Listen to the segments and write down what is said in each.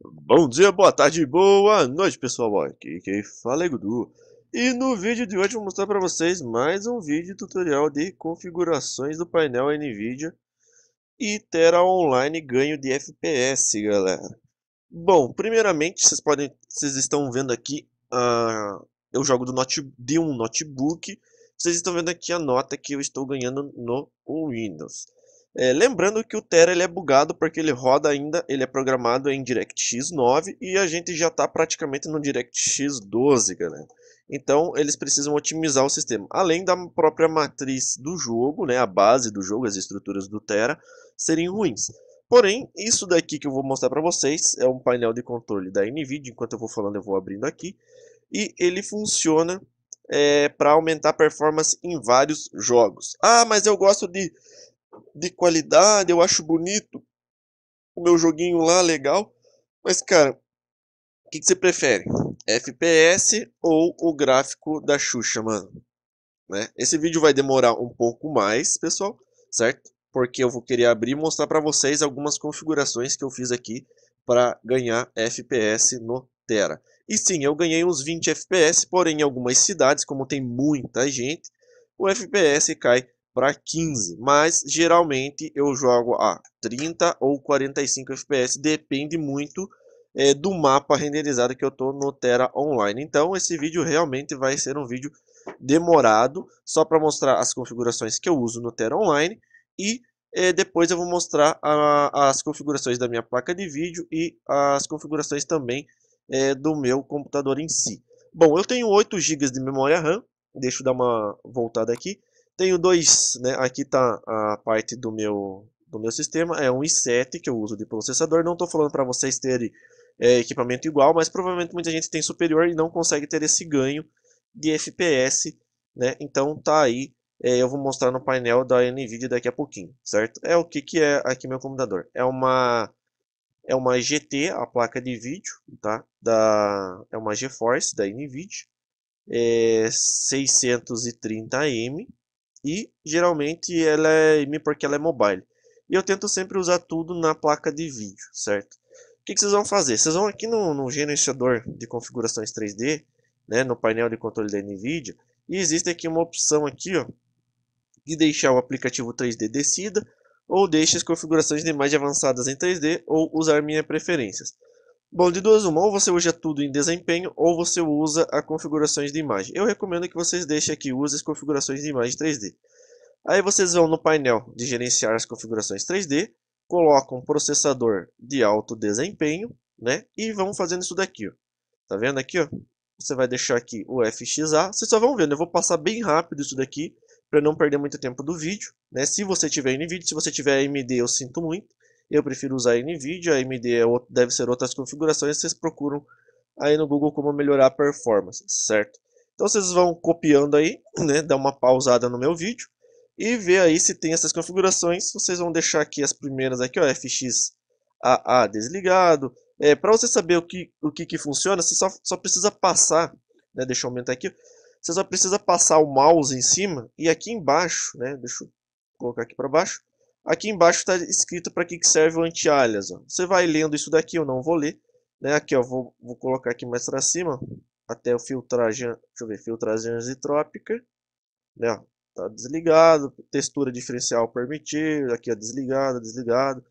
Bom dia, boa tarde, boa noite, pessoal. Aqui quem fala é Gudu. E no vídeo de hoje vou mostrar para vocês mais um vídeo tutorial de configurações do painel NVIDIA e Terra Online ganho de FPS, galera. Bom, primeiramente, vocês podem, vocês estão vendo aqui, uh, eu jogo do note, de um notebook. Vocês estão vendo aqui a nota que eu estou ganhando no Windows. É, lembrando que o Terra ele é bugado porque ele roda ainda, ele é programado em DirectX 9 e a gente já está praticamente no DirectX 12, galera. Então eles precisam otimizar o sistema. Além da própria matriz do jogo, né, a base do jogo, as estruturas do Terra, serem ruins. Porém, isso daqui que eu vou mostrar para vocês é um painel de controle da NVIDIA, enquanto eu vou falando eu vou abrindo aqui. E ele funciona é, para aumentar a performance em vários jogos. Ah, mas eu gosto de de qualidade, eu acho bonito o meu joguinho lá legal. Mas, cara, o que, que, você prefere? FPS ou o gráfico da Xuxa, mano? Né? Esse vídeo vai demorar um pouco mais, pessoal, certo? Porque eu vou querer abrir e mostrar para vocês algumas configurações que eu fiz aqui para ganhar FPS no Terra. E sim, eu ganhei uns 20 FPS, porém em algumas cidades, como tem muita gente, o FPS cai para 15, mas geralmente eu jogo a 30 ou 45 FPS, depende muito é, do mapa renderizado que eu estou no Terra Online. Então esse vídeo realmente vai ser um vídeo demorado, só para mostrar as configurações que eu uso no Terra Online e é, depois eu vou mostrar a, as configurações da minha placa de vídeo e as configurações também é, do meu computador em si. Bom, eu tenho 8 GB de memória RAM, deixa eu dar uma voltada aqui. Tenho dois, né? Aqui está a parte do meu, do meu sistema, é um i7 que eu uso de processador. Não estou falando para vocês terem é, equipamento igual, mas provavelmente muita gente tem superior e não consegue ter esse ganho de FPS, né? Então tá aí, é, eu vou mostrar no painel da NVIDIA daqui a pouquinho, certo? É o que, que é aqui meu computador. É uma, é uma GT, a placa de vídeo, tá? Da, é uma GeForce da NVIDIA, é 630M, e geralmente ela é porque ela é mobile. E eu tento sempre usar tudo na placa de vídeo, certo? O que, que vocês vão fazer? Vocês vão aqui no, no gerenciador de configurações 3D, né, no painel de controle da NVIDIA, e existe aqui uma opção aqui, ó, de deixar o aplicativo 3D descida, ou deixe as configurações de mais avançadas em 3D, ou usar minhas preferências. Bom, de duas uma, ou você usa tudo em desempenho, ou você usa a configurações de imagem. Eu recomendo que vocês deixem aqui, use as configurações de imagem 3D. Aí vocês vão no painel de gerenciar as configurações 3D, colocam um processador de alto desempenho, né? E vão fazendo isso daqui, ó. Tá vendo aqui, ó? Você vai deixar aqui o FXA. Vocês só vão vendo, eu vou passar bem rápido isso daqui, para não perder muito tempo do vídeo, né? Se você tiver NVIDIA, se você tiver AMD, eu sinto muito. Eu prefiro usar a NVIDIA, a AMD é deve ser outras configurações, vocês procuram aí no Google como melhorar a performance, certo? Então vocês vão copiando aí, né, dá uma pausada no meu vídeo e ver aí se tem essas configurações. Vocês vão deixar aqui as primeiras aqui, ó, FXAA desligado. É, para você saber o que o que, que funciona, você só, só precisa passar, né, deixa eu aumentar aqui. Você só precisa passar o mouse em cima e aqui embaixo, né, deixa eu colocar aqui para baixo. Aqui embaixo está escrito para que, que serve o anti-alias. Você vai lendo isso daqui, eu não vou ler. Né? Aqui, ó, vou, vou colocar aqui mais para cima, até o filtragem, deixa eu ver, filtragem isotrópica. Né? tá desligado, textura diferencial permitir, aqui é desligado, desligado.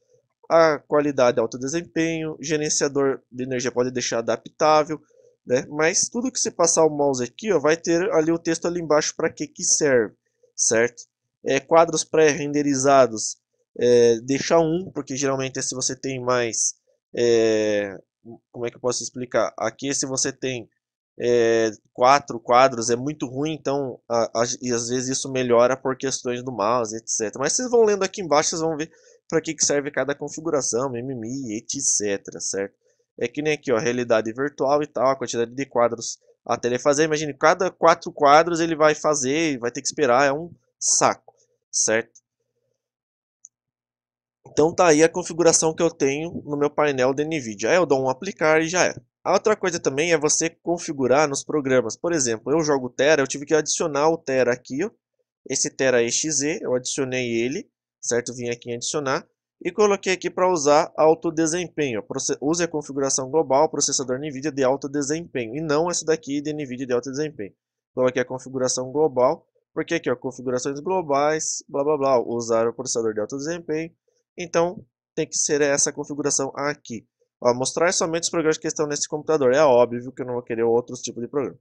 A qualidade alto desempenho, gerenciador de energia pode deixar adaptável. Né? Mas tudo que você passar o mouse aqui, ó, vai ter ali o texto ali embaixo para que que serve, certo? É, quadros pré-renderizados é, deixar um, porque geralmente é se você tem mais. É, como é que eu posso explicar? Aqui, é se você tem é, quatro quadros, é muito ruim, então a, a, e às vezes isso melhora por questões do mouse, etc. Mas vocês vão lendo aqui embaixo, vocês vão ver para que, que serve cada configuração, MMI, etc. Certo? É que nem aqui, ó, realidade virtual e tal, a quantidade de quadros até ele fazer. Imagine, cada quatro quadros ele vai fazer, vai ter que esperar, é um saco, certo? Então tá aí a configuração que eu tenho no meu painel da NVIDIA. Aí eu dou um aplicar e já era. É. A outra coisa também é você configurar nos programas. Por exemplo, eu jogo Tera, eu tive que adicionar o Tera aqui, ó. Esse Tera EXE, eu adicionei ele, certo? Vim aqui em adicionar e coloquei aqui para usar alto desempenho. Use a configuração global, processador NVIDIA de alto desempenho, e não essa daqui de NVIDIA de alto desempenho. Coloquei a configuração global, porque aqui, ó, configurações globais, blá blá blá, usar o processador de alto desempenho, então, tem que ser essa configuração aqui. Ó, mostrar somente os programas que estão nesse computador. É óbvio que eu não vou querer outros tipos de programa.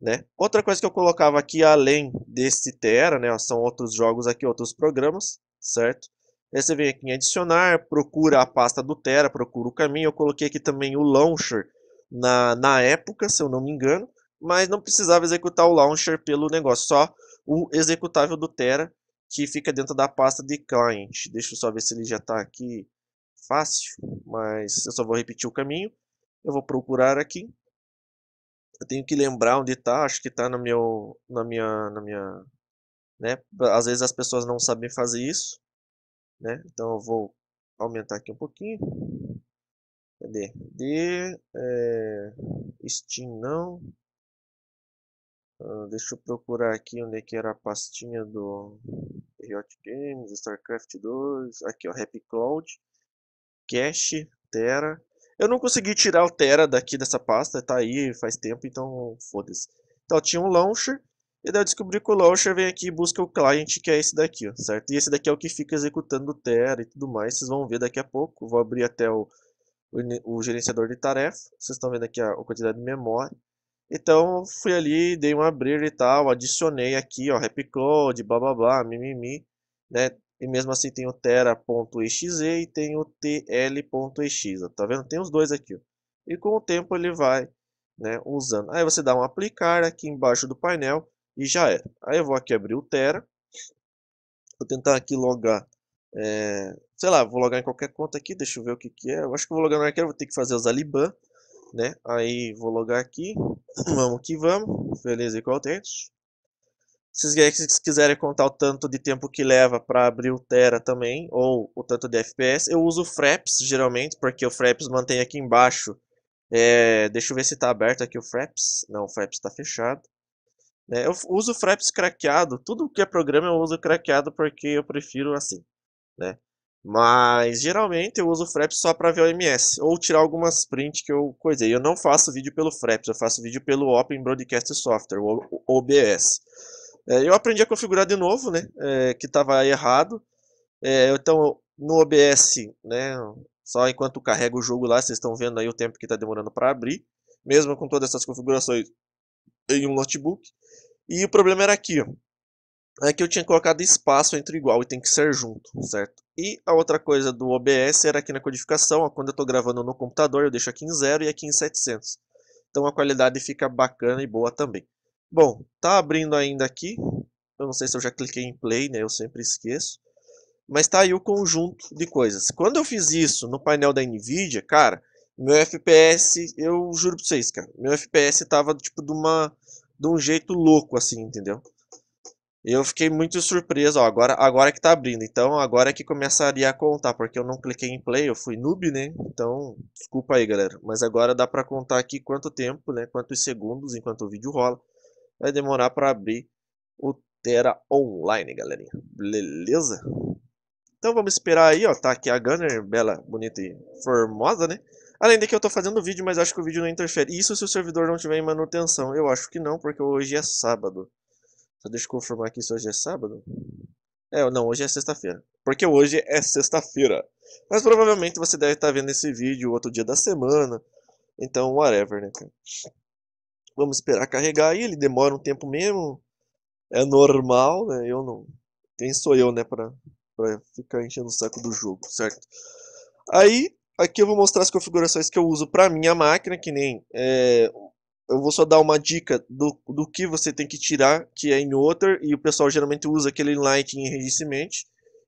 Né? Outra coisa que eu colocava aqui, além desse Terra, né, ó, são outros jogos aqui, outros programas, certo? Aí você vem aqui em adicionar, procura a pasta do Terra, procura o caminho. Eu coloquei aqui também o Launcher na, na época, se eu não me engano. Mas não precisava executar o Launcher pelo negócio, só o executável do Terra que fica dentro da pasta de client. Deixa eu só ver se ele já está aqui fácil, mas eu só vou repetir o caminho. Eu vou procurar aqui. Eu tenho que lembrar onde está, acho que está na, meu, na minha... Na minha né? Às vezes as pessoas não sabem fazer isso. Né? Então eu vou aumentar aqui um pouquinho. Cadê? De é, Steam não. Ah, deixa eu procurar aqui onde é que era a pastinha do Riot Games, StarCraft 2, aqui ó, Happy Cloud, Cache, Terra. Eu não consegui tirar o Terra daqui dessa pasta, tá aí faz tempo, então foda-se. Então tinha um launcher, e daí eu descobri que o launcher vem aqui e busca o client, que é esse daqui, ó, certo? E esse daqui é o que fica executando o Terra e tudo mais, vocês vão ver daqui a pouco. Vou abrir até o, o, o gerenciador de tarefa, vocês estão vendo aqui a, a quantidade de memória. Então fui ali, dei um abrir e tal, adicionei aqui, ó, Repcode, blá blá blá, mimimi, né? E mesmo assim tem o tera.exe e tem o tl.exe, tá vendo? Tem os dois aqui, ó. E com o tempo ele vai, né, usando. Aí você dá um aplicar aqui embaixo do painel e já é. Aí eu vou aqui abrir o tera, vou tentar aqui logar, é... sei lá, vou logar em qualquer conta aqui, deixa eu ver o que que é. Eu acho que vou logar no arquivo, vou ter que fazer os Aliban, né? Aí vou logar aqui, Vamos que vamos. Feliz e contente. Se vocês quiserem contar o tanto de tempo que leva para abrir o Tera também, ou o tanto de FPS, eu uso o Fraps geralmente, porque o Fraps mantém aqui embaixo. É, deixa eu ver se está aberto aqui o Fraps. Não, o Fraps está fechado. É, eu uso o Fraps craqueado, tudo que é programa eu uso craqueado porque eu prefiro assim. Né? Mas geralmente eu uso o Fraps só para ver o MS ou tirar algumas prints que eu coisei. Eu não faço vídeo pelo Fraps, eu faço vídeo pelo Open Broadcast Software, o OBS. É, eu aprendi a configurar de novo, né? É, que estava errado. É, então no OBS, né? Só enquanto carrega o jogo lá, vocês estão vendo aí o tempo que está demorando para abrir, mesmo com todas essas configurações em um notebook. E o problema era aqui, ó. É que eu tinha colocado espaço entre igual e tem que ser junto, certo? E a outra coisa do OBS era aqui na codificação, ó, quando eu estou gravando no computador, eu deixo aqui em 0 e aqui em 700. Então a qualidade fica bacana e boa também. Bom, tá abrindo ainda aqui. Eu não sei se eu já cliquei em play, né? Eu sempre esqueço. Mas tá aí o conjunto de coisas. Quando eu fiz isso no painel da Nvidia, cara, meu FPS, eu juro para vocês, cara, meu FPS tava tipo de uma de um jeito louco assim, entendeu? Eu fiquei muito surpreso, ó, agora, agora que tá abrindo. Então agora é que começaria a contar, porque eu não cliquei em play, eu fui noob, né? Então, desculpa aí, galera. Mas agora dá pra contar aqui quanto tempo, né? Quantos segundos enquanto o vídeo rola. Vai demorar pra abrir o Terra Online, galerinha. Beleza? Então vamos esperar aí, ó. Tá aqui a Gunner, bela, bonita e formosa, né? Além de que eu tô fazendo o vídeo, mas acho que o vídeo não interfere. Isso se o servidor não tiver em manutenção. Eu acho que não, porque hoje é sábado. Só deixa eu confirmar que isso hoje é sábado. É, não, hoje é sexta-feira. Porque hoje é sexta-feira. Mas provavelmente você deve estar vendo esse vídeo outro dia da semana. Então, whatever, né, Vamos esperar carregar aí, ele demora um tempo mesmo. É normal, né? Eu não. Quem sou eu, né, pra, pra ficar enchendo o saco do jogo, certo? Aí, aqui eu vou mostrar as configurações que eu uso pra minha máquina, que nem. É, eu vou só dar uma dica do, do que você tem que tirar, que é em Outer, e o pessoal geralmente usa aquele light em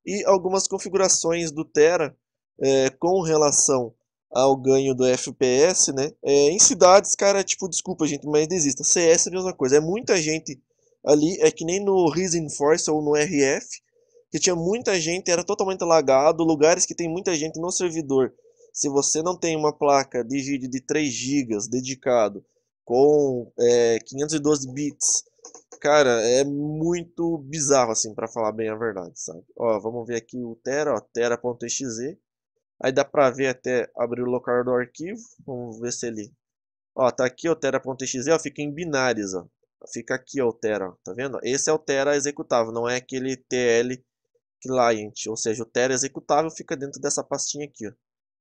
e algumas configurações do Terra é, com relação ao ganho do FPS, né? É, em cidades, cara, tipo, desculpa, gente, mas desista. CS é a mesma coisa. É muita gente ali, é que nem no Rising Force ou no RF, que tinha muita gente, era totalmente lagado, lugares que tem muita gente no servidor. Se você não tem uma placa de vídeo de 3 GB dedicado com é, eh, 512 bits. Cara, é muito bizarro, assim, para falar bem a verdade, sabe? Ó, vamos ver aqui o Tera, ó, Tera.exe. Aí dá pra ver até abrir o local do arquivo. Vamos ver se ele... Ó, tá aqui o Tera.exe, ó, fica em binários, ó. Fica aqui ó, o Tera, tá vendo? Esse é o Tera executável, não é aquele TL client. Ou seja, o Tera executável fica dentro dessa pastinha aqui, ó.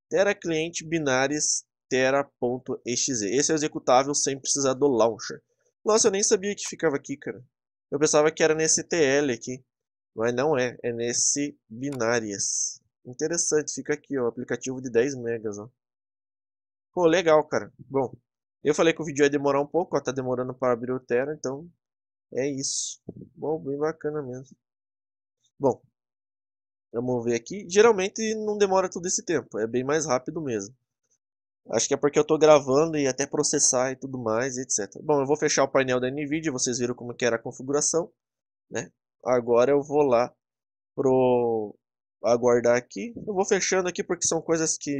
Tera cliente binários terra.exe Esse é executável sem precisar do launcher. Nossa, eu nem sabia que ficava aqui, cara. Eu pensava que era nesse TL aqui. Mas não é, é nesse binárias. Interessante, fica aqui, ó, aplicativo de 10 megas, ó. Pô, legal, cara. Bom, eu falei que o vídeo ia demorar um pouco, ó, tá demorando para abrir o terra então é isso. Bom, bem bacana mesmo. Bom, vamos ver aqui. Geralmente não demora todo esse tempo, é bem mais rápido mesmo. Acho que é porque eu estou gravando e até processar e tudo mais, etc. Bom, eu vou fechar o painel da NVIDIA, vocês viram como que era a configuração. Né? Agora eu vou lá pro aguardar aqui. Eu vou fechando aqui porque são coisas que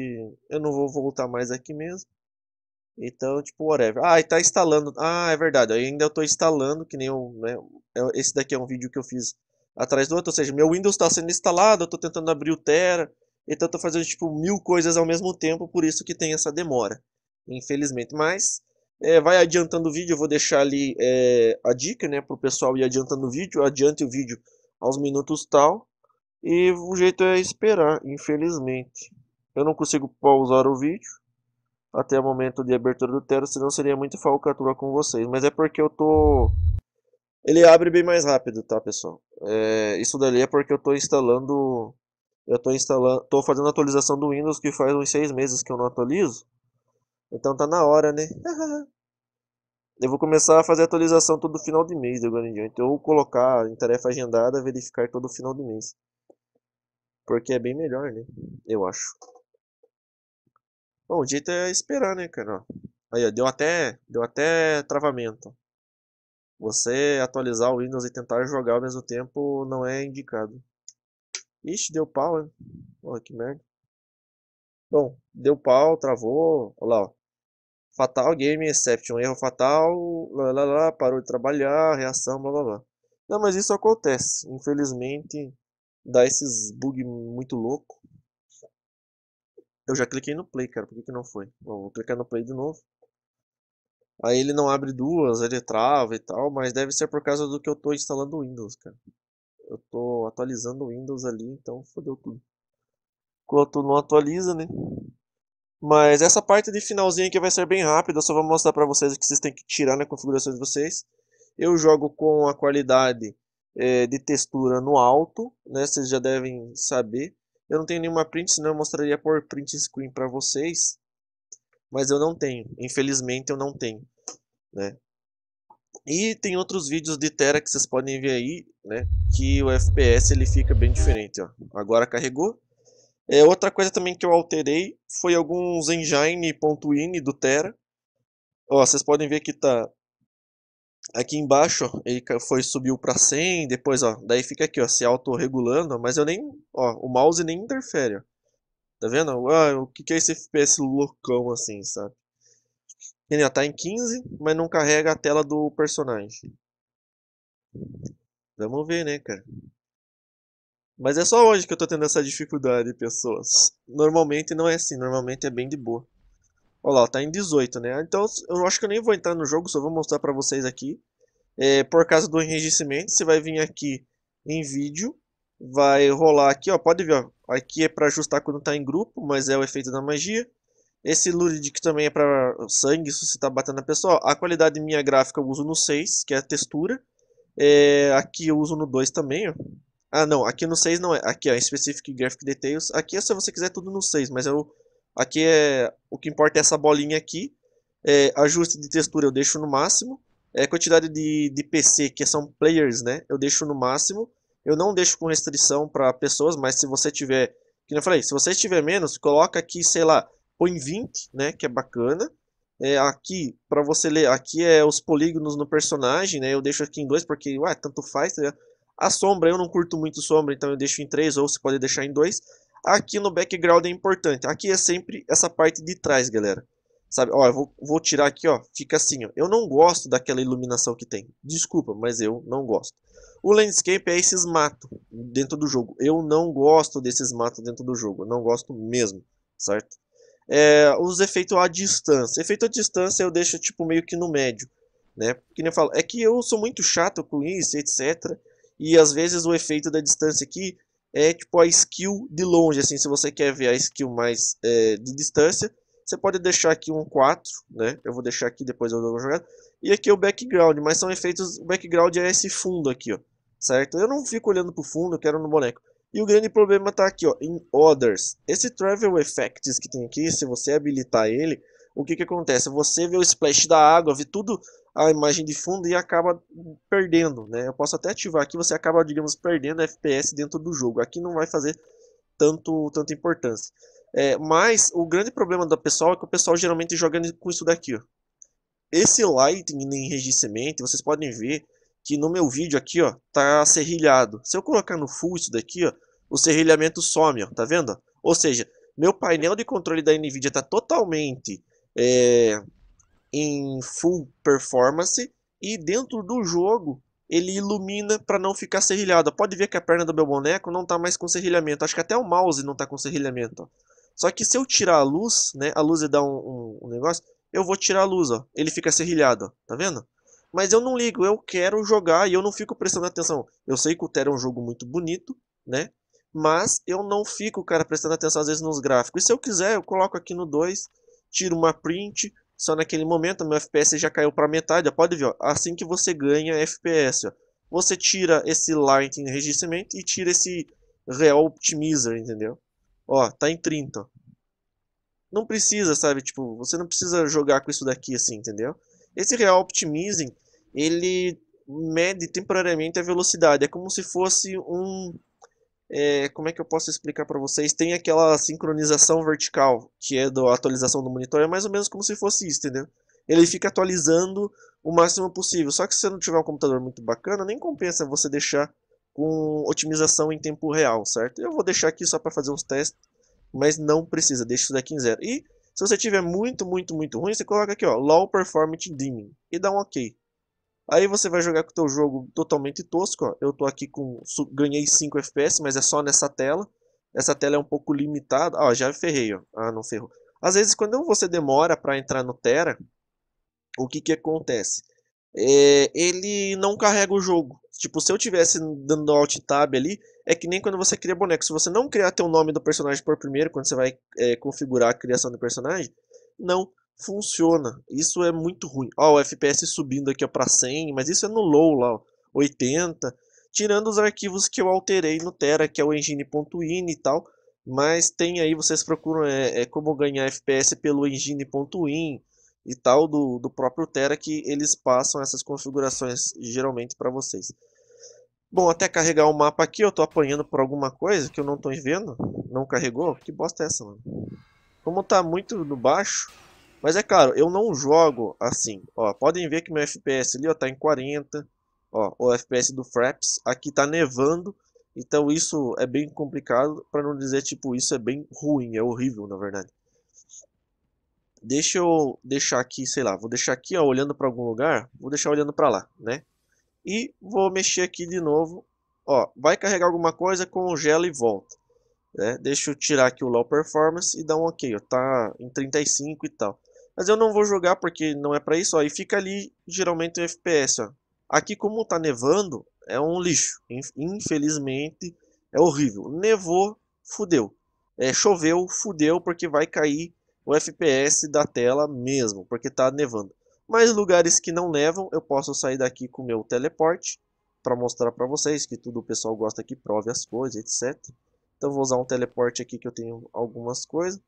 eu não vou voltar mais aqui mesmo. Então, tipo, whatever. Ah, e tá instalando. Ah, é verdade. Eu ainda estou tô instalando, que nem um, né? É, esse daqui é um vídeo que eu fiz atrás do outro. Ou seja, meu Windows está sendo instalado, eu tô tentando abrir o Terra então eu tô fazendo tipo mil coisas ao mesmo tempo, por isso que tem essa demora, infelizmente. Mas é, vai adiantando o vídeo, eu vou deixar ali é, a dica, né, pro pessoal ir adiantando o vídeo, adiante o vídeo aos minutos tal. E o jeito é esperar, infelizmente. Eu não consigo pausar o vídeo até o momento de abertura do Tero, senão seria muito falcatura com vocês. Mas é porque eu tô... Ele abre bem mais rápido, tá, pessoal? É, isso dali é porque eu tô instalando eu estou instalando, estou fazendo a atualização do Windows que faz uns seis meses que eu não atualizo. Então tá na hora, né? eu vou começar a fazer a atualização todo final de mês, de agora em diante. Ou colocar em tarefa agendada, verificar todo final de mês. Porque é bem melhor, né? Eu acho. Bom, o jeito é esperar, né, cara? Aí, ó, deu até, deu até travamento. Você atualizar o Windows e tentar jogar ao mesmo tempo não é indicado. Ixi, deu pau, né? Olha que merda. Bom, deu pau, travou. Olha lá, ó. Fatal game, exception, erro fatal, lá, lá, lá, parou de trabalhar, reação, blá blá blá. Não, mas isso acontece. Infelizmente, dá esses bug muito louco. Eu já cliquei no play, cara. Por que, que não foi? Bom, vou clicar no play de novo. Aí ele não abre duas, ele trava e tal, mas deve ser por causa do que eu tô instalando o Windows, cara eu tô atualizando o Windows ali, então fodeu tudo. Enquanto não atualiza, né? Mas essa parte de finalzinho aqui vai ser bem rápida, eu só vou mostrar para vocês o que vocês têm que tirar na configuração de vocês. Eu jogo com a qualidade é, de textura no alto, né? Vocês já devem saber. Eu não tenho nenhuma print, senão eu mostraria por print screen para vocês. Mas eu não tenho, infelizmente eu não tenho. Né? E tem outros vídeos de Terra que vocês podem ver aí, né? Que o FPS ele fica bem diferente, ó. Agora carregou. É, outra coisa também que eu alterei foi alguns engine.ini do Terra. Ó, vocês podem ver que tá aqui embaixo, ó, ele foi subiu para 100, depois, ó, daí fica aqui, ó, se autorregulando, mas eu nem, ó, o mouse nem interfere, ó. Tá vendo? Ah, o que que é esse FPS loucão assim, sabe? Ele já está em 15, mas não carrega a tela do personagem. Vamos ver, né, cara? Mas é só hoje que eu tô tendo essa dificuldade, pessoas. Normalmente não é assim, normalmente é bem de boa. Olha lá, tá em 18, né? Então eu acho que eu nem vou entrar no jogo, só vou mostrar pra vocês aqui. É, por causa do enrijecimento, você vai vir aqui em vídeo. Vai rolar aqui, ó, pode ver, ó. Aqui é pra ajustar quando tá em grupo, mas é o efeito da magia. Esse Luridic também é para sangue, se você está batendo na pessoa. A qualidade minha gráfica eu uso no 6, que é a textura. É, aqui eu uso no 2 também. Ó. Ah, não, aqui no 6 não é. Aqui é Specific Graphic Details. Aqui é se você quiser tudo no 6, mas eu, aqui é o que importa é essa bolinha aqui. É, ajuste de textura eu deixo no máximo. É, quantidade de, de PC, que são players, né? Eu deixo no máximo. Eu não deixo com restrição para pessoas, mas se você tiver... Que eu falei, se você tiver menos, coloca aqui, sei lá, põe 20, né, que é bacana. É, aqui, para você ler, aqui é os polígonos no personagem, né, eu deixo aqui em 2 porque, ué, tanto faz, tá A sombra, eu não curto muito sombra, então eu deixo em 3, ou você pode deixar em 2. Aqui no background é importante, aqui é sempre essa parte de trás, galera. Sabe, ó, eu vou, vou tirar aqui, ó, fica assim, ó. Eu não gosto daquela iluminação que tem, desculpa, mas eu não gosto. O landscape é esses matos dentro do jogo. Eu não gosto desses matos dentro do jogo. não gosto mesmo, certo? é, os efeitos à distância. Efeito à distância eu deixo tipo meio que no médio, né? Que nem eu falo, é que eu sou muito chato com isso, etc. E às vezes o efeito da distância aqui é tipo a skill de longe, assim, se você quer ver a skill mais é, de distância, você pode deixar aqui um 4, né? Eu vou deixar aqui depois eu dou uma jogada. E aqui é o background, mas são efeitos, o background é esse fundo aqui, ó, certo? Eu não fico olhando pro fundo, eu quero no boneco. E o grande problema está aqui, ó, em Others. Esse Travel Effects que tem aqui, se você habilitar ele, o que, que acontece? Você vê o splash da água, vê tudo a imagem de fundo e acaba perdendo, né? Eu posso até ativar aqui, você acaba, digamos, perdendo FPS dentro do jogo. Aqui não vai fazer tanto, tanta importância. É, mas o grande problema do pessoal é que o pessoal geralmente joga com isso daqui, ó. Esse lighting em enrijecimento, vocês podem ver, que no meu vídeo aqui, ó, tá serrilhado. Se eu colocar no full isso daqui, ó, o serrilhamento some, ó, tá vendo? Ou seja, meu painel de controle da NVIDIA está totalmente é, em full performance e dentro do jogo ele ilumina para não ficar serrilhado. Pode ver que a perna do meu boneco não está mais com serrilhamento. Acho que até o mouse não está com serrilhamento. Ó. Só que se eu tirar a luz, né, a luz dá um, um, um negócio, eu vou tirar a luz, ó. ele fica serrilhado, ó. tá vendo? Mas eu não ligo, eu quero jogar e eu não fico prestando atenção. Eu sei que o Terra é um jogo muito bonito, né? Mas eu não fico, cara, prestando atenção às vezes nos gráficos. E se eu quiser, eu coloco aqui no 2, tiro uma print, só naquele momento meu FPS já caiu para metade, ó, pode ver, ó, assim que você ganha FPS, ó, você tira esse light enrijecimento e tira esse real optimizer, entendeu? Ó, tá em 30, ó. Não precisa, sabe, tipo, você não precisa jogar com isso daqui assim, entendeu? Esse real optimizing, ele mede temporariamente a velocidade. É como se fosse um... É, como é que eu posso explicar para vocês? Tem aquela sincronização vertical, que é da atualização do monitor. É mais ou menos como se fosse isso, entendeu? Ele fica atualizando o máximo possível. Só que se você não tiver um computador muito bacana, nem compensa você deixar com otimização em tempo real, certo? Eu vou deixar aqui só para fazer uns testes, mas não precisa. Deixa isso daqui em zero. E se você tiver muito, muito, muito ruim, você coloca aqui, ó, Low Performance Dimming e dá um OK. Aí você vai jogar com o teu jogo totalmente tosco, ó. Eu tô aqui com ganhei 5 FPS, mas é só nessa tela. Essa tela é um pouco limitada. Ó, já ferrei, ó. Ah, não ferrou. Às vezes quando você demora para entrar no Terra, o que que acontece? É, ele não carrega o jogo. Tipo, se eu tivesse dando alt tab ali, é que nem quando você cria boneco. Se você não criar teu nome do personagem por primeiro, quando você vai é, configurar a criação do personagem, não funciona. Isso é muito ruim. Ó, o FPS subindo aqui ó, pra 100, mas isso é no low lá, ó, 80. Tirando os arquivos que eu alterei no Tera, que é o engine.in e tal. Mas tem aí, vocês procuram é, é como ganhar FPS pelo engine.in e tal do, do próprio Tera, que eles passam essas configurações geralmente para vocês. Bom, até carregar o mapa aqui, eu tô apanhando por alguma coisa que eu não estou vendo. Não carregou? Que bosta é essa, mano? Como tá muito no baixo... Mas é claro, eu não jogo assim. Ó, podem ver que meu FPS ali, ó, tá em 40. Ó, o FPS do Fraps. Aqui tá nevando. Então isso é bem complicado, para não dizer tipo, isso é bem ruim, é horrível na verdade. Deixa eu deixar aqui, sei lá, vou deixar aqui ó, olhando para algum lugar, vou deixar olhando para lá, né? E vou mexer aqui de novo. Ó, vai carregar alguma coisa, congela e volta. Né? Deixa eu tirar aqui o low performance e dar um ok. Ó, tá em 35 e tal. Mas eu não vou jogar porque não é para isso. Ó, e fica ali geralmente o FPS. Ó. Aqui como tá nevando, é um lixo. Infelizmente é horrível. Nevou, fudeu. É, choveu, fudeu porque vai cair o FPS da tela mesmo. Porque tá nevando. Mas lugares que não levam, eu posso sair daqui com o meu teleporte para mostrar para vocês que tudo o pessoal gosta que prove as coisas, etc. Então vou usar um teleporte aqui que eu tenho algumas coisas.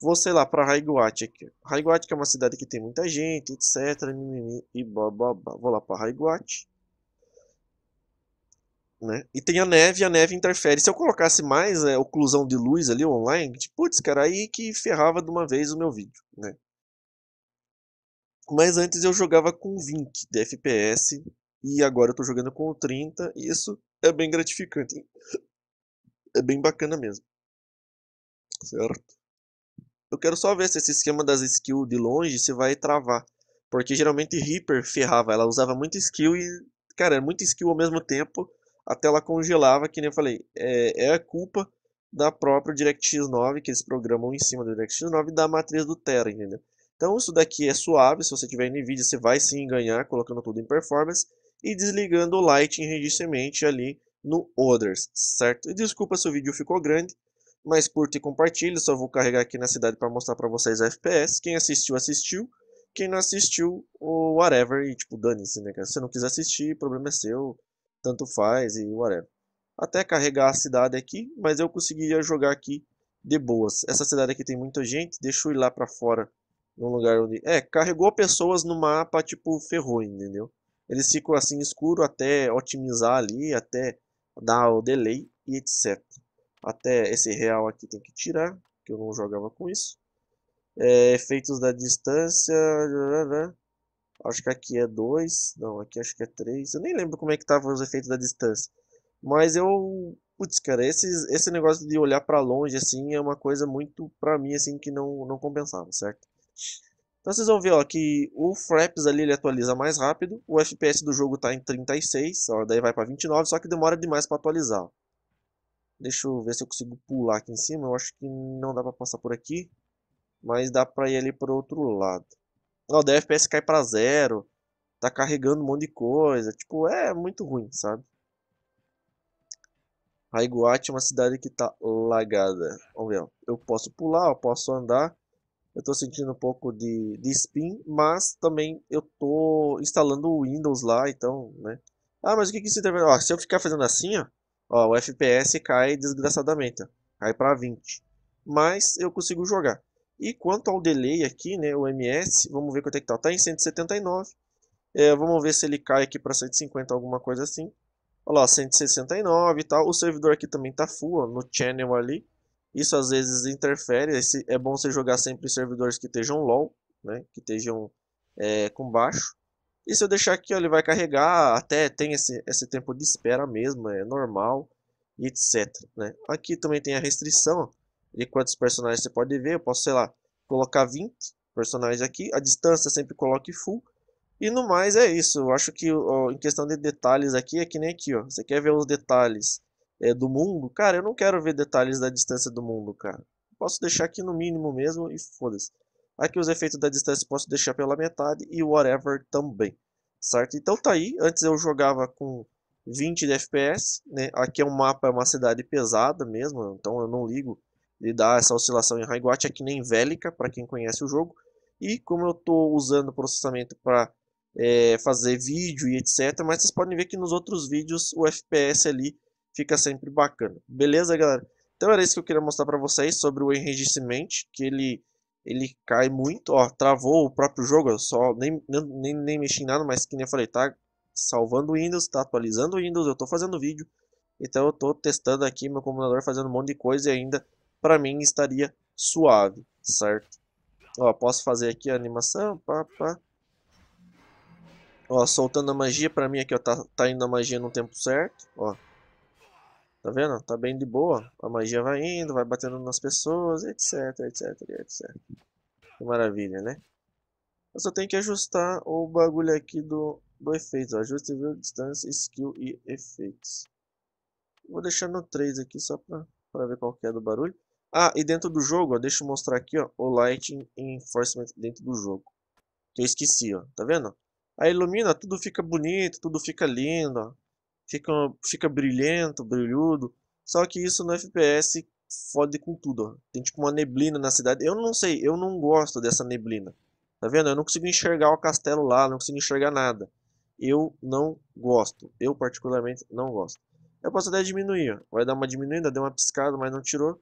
Vou, sei lá, para Raiguate aqui. Raiguate que é uma cidade que tem muita gente, etc. Mimimi, e bababá. Vou lá para Raiguate. Né? E tem a neve, a neve interfere. Se eu colocasse mais é, né, oclusão de luz ali online, tipo, putz, cara, aí que ferrava de uma vez o meu vídeo, né? Mas antes eu jogava com 20 de FPS e agora eu tô jogando com 30 e isso é bem gratificante. É bem bacana mesmo. Certo? Eu quero só ver se esse esquema das skills de longe se vai travar. Porque geralmente Reaper ferrava, ela usava muita skill e, cara, é muita skill ao mesmo tempo, até ela congelava, que nem eu falei, é, é a culpa da própria DirectX 9, que eles programam em cima do DirectX 9 da matriz do Terra, entendeu? Então isso daqui é suave, se você tiver NVIDIA você vai sim ganhar colocando tudo em performance e desligando o rede semente ali no Others, certo? E desculpa se o vídeo ficou grande, mas curta e compartilha, só vou carregar aqui na cidade para mostrar para vocês a FPS, quem assistiu, assistiu, quem não assistiu, o whatever, e tipo, dane-se, né, Se você não quiser assistir, problema é seu, tanto faz e whatever. Até carregar a cidade aqui, mas eu conseguia jogar aqui de boas. Essa cidade aqui tem muita gente, deixa eu ir lá para fora num lugar onde. É, carregou pessoas no mapa, tipo, ferrou, entendeu? Eles ficam assim escuro até otimizar ali, até dar o delay e etc. Até esse real aqui tem que tirar, que eu não jogava com isso. É, efeitos da distância. Acho que aqui é 2. Não, aqui acho que é 3. Eu nem lembro como é que estavam os efeitos da distância. Mas eu. Putz, cara, esse negócio de olhar para longe, assim, é uma coisa muito, pra mim, assim, que não, não compensava, certo? Então vocês vão ver ó, que o Fraps ali ele atualiza mais rápido, o FPS do jogo está em 36, ó, daí vai para 29, só que demora demais para atualizar. Ó. Deixa eu ver se eu consigo pular aqui em cima, eu acho que não dá para passar por aqui, mas dá para ir ali para o outro lado. Ó, o FPS cai para zero, tá carregando um monte de coisa, tipo, é muito ruim, sabe? Raiguate é uma cidade que está lagada. Vamos ver, ó. eu posso pular, eu posso andar eu estou sentindo um pouco de, de spin, mas também eu estou instalando o Windows lá, então, né? Ah, mas o que que isso interfere? Ó, se eu ficar fazendo assim, ó, ó o FPS cai desgraçadamente, ó, cai para 20. Mas eu consigo jogar. E quanto ao delay aqui, né, o MS, vamos ver quanto é que tá. Tá em 179. É, vamos ver se ele cai aqui para 150, alguma coisa assim. Olha lá, 169 e tal. O servidor aqui também tá full, ó, no channel ali. Isso às vezes interfere. Esse, é bom você jogar sempre servidores que estejam low, né? que estejam é, com baixo. E se eu deixar aqui, ó, ele vai carregar, até tem esse, esse tempo de espera mesmo, é normal, etc. Né? Aqui também tem a restrição de quantos personagens você pode ver. Eu posso, sei lá, colocar 20 personagens aqui. A distância sempre coloque full. E no mais é isso. Eu acho que ó, em questão de detalhes aqui, é que nem aqui. Ó. Você quer ver os detalhes é, do mundo, cara, eu não quero ver detalhes da distância do mundo, cara. Posso deixar aqui no mínimo mesmo e foda-se. Aqui os efeitos da distância posso deixar pela metade e whatever também, certo? Então tá aí, antes eu jogava com 20 de FPS, né? Aqui é um mapa, é uma cidade pesada mesmo, então eu não ligo de dar essa oscilação em high watch, é que nem Vélica, para quem conhece o jogo. E como eu estou usando processamento para é, fazer vídeo e etc, mas vocês podem ver que nos outros vídeos o FPS ali fica sempre bacana. Beleza, galera? Então era isso que eu queria mostrar para vocês sobre o enriquecimento, que ele ele cai muito, ó, travou o próprio jogo, eu só nem, nem, nem mexi em nada, mas que nem eu falei, tá salvando o Windows, tá atualizando o Windows, eu tô fazendo vídeo, então eu tô testando aqui meu computador, fazendo um monte de coisa e ainda, pra mim, estaria suave, certo? Ó, posso fazer aqui a animação, pá, pá. Ó, soltando a magia, pra mim aqui, ó, tá, tá indo a magia no tempo certo, ó. Tá vendo? Tá bem de boa. A magia vai indo, vai batendo nas pessoas, etc, etc, etc. Que maravilha, né? Eu só tenho que ajustar o bagulho aqui do, do efeito. Ajuste, view, distância, skill e efeitos. Vou deixar no 3 aqui só pra, pra ver qual que é do barulho. Ah, e dentro do jogo, ó, deixa eu mostrar aqui ó, o Lighting Enforcement dentro do jogo. Que eu esqueci, ó, tá vendo? Aí ilumina, tudo fica bonito, tudo fica lindo, ó fica, fica brilhento, brilhudo. Só que isso no FPS fode com tudo. Ó. Tem tipo uma neblina na cidade. Eu não sei, eu não gosto dessa neblina. Tá vendo? Eu não consigo enxergar o castelo lá, não consigo enxergar nada. Eu não gosto. Eu particularmente não gosto. Eu posso até diminuir, ó. vai dar uma diminuída, deu uma piscada, mas não tirou.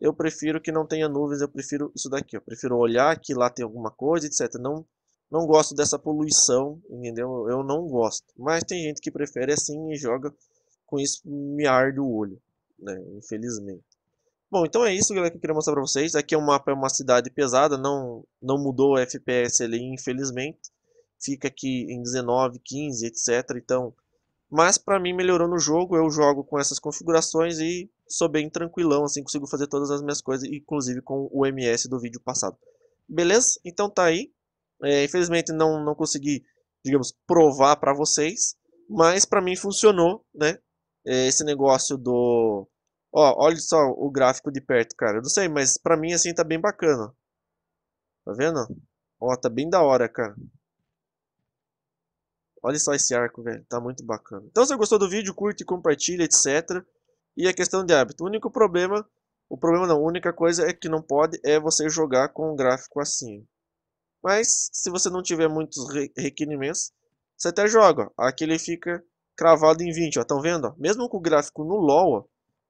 Eu prefiro que não tenha nuvens, eu prefiro isso daqui. Eu prefiro olhar que lá tem alguma coisa, etc. Não não gosto dessa poluição, entendeu? Eu não gosto. Mas tem gente que prefere assim e joga com isso me arde o olho, né? Infelizmente. Bom, então é isso galera, que eu queria mostrar pra vocês. Aqui é um mapa, é uma cidade pesada, não, não mudou o FPS ali, infelizmente. Fica aqui em 19, 15, etc. Então, mas pra mim melhorou no jogo, eu jogo com essas configurações e sou bem tranquilão, assim, consigo fazer todas as minhas coisas, inclusive com o MS do vídeo passado. Beleza? Então tá aí. É, infelizmente não, não consegui, digamos, provar para vocês, mas para mim funcionou, né? É, esse negócio do... Ó, olha só o gráfico de perto, cara. Eu não sei, mas para mim assim tá bem bacana. Tá vendo? Ó, tá bem da hora, cara. Olha só esse arco, velho. Tá muito bacana. Então, se você gostou do vídeo, curte, compartilha, etc. E a questão de hábito. O único problema... O problema não, a única coisa é que não pode é você jogar com um gráfico assim. Mas se você não tiver muitos requerimentos, você até joga. Aqui ele fica cravado em 20, ó. Estão vendo? Ó? Mesmo com o gráfico no LoL, ó,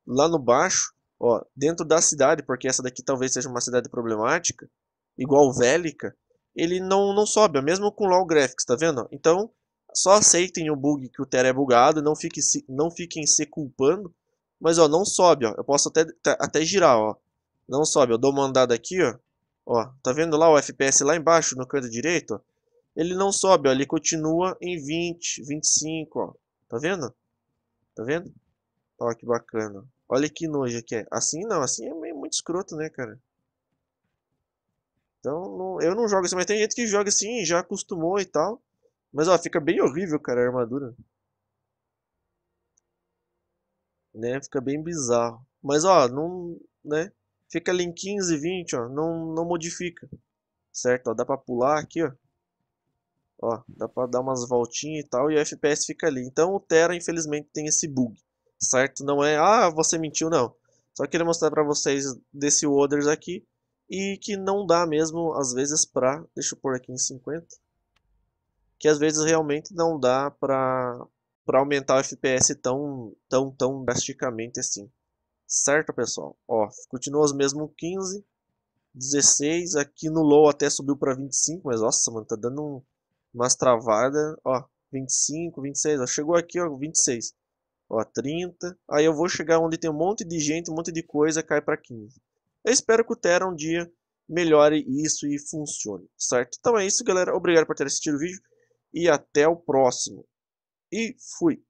lá no baixo, ó, dentro da cidade, porque essa daqui talvez seja uma cidade problemática, igual Vélica, ele não, não sobe, ó, mesmo com LoL Graphics, tá vendo? Então, só aceitem o bug que o Tera é bugado, não, fique se, não fiquem se culpando, mas ó, não sobe, ó. Eu posso até, até girar, ó. Não sobe, eu dou uma andada aqui, ó. Ó, tá vendo lá o FPS lá embaixo, no canto direito? Ó? Ele não sobe, ó, ele continua em 20, 25, ó. Tá vendo? Tá vendo? Ó, que bacana. Olha que nojo que é. Assim não, assim é meio, muito escroto, né, cara? Então, não, eu não jogo assim, mas tem gente que joga assim, já acostumou e tal. Mas, ó, fica bem horrível, cara, a armadura. Né? Fica bem bizarro. Mas, ó, não... né? Fica ali em 15, 20, ó, não, não modifica. Certo? Ó, dá pra pular aqui, ó. Ó, dá pra dar umas voltinhas e tal, e o FPS fica ali. Então o Terra, infelizmente, tem esse bug. Certo? Não é, ah, você mentiu, não. Só queria mostrar pra vocês desse Others aqui. E que não dá mesmo, às vezes, pra... Deixa eu pôr aqui em 50. Que às vezes realmente não dá pra, para aumentar o FPS tão, tão, tão drasticamente assim. Certo, pessoal? Ó, continua os mesmos 15, 16. Aqui no low até subiu para 25, mas nossa, mano, tá dando umas travadas. Ó, 25, 26, ó, chegou aqui, ó, 26. Ó, 30. Aí eu vou chegar onde tem um monte de gente, um monte de coisa, cai para 15. Eu espero que o Terra um dia melhore isso e funcione, certo? Então é isso, galera. Obrigado por ter assistido o vídeo e até o próximo. E fui!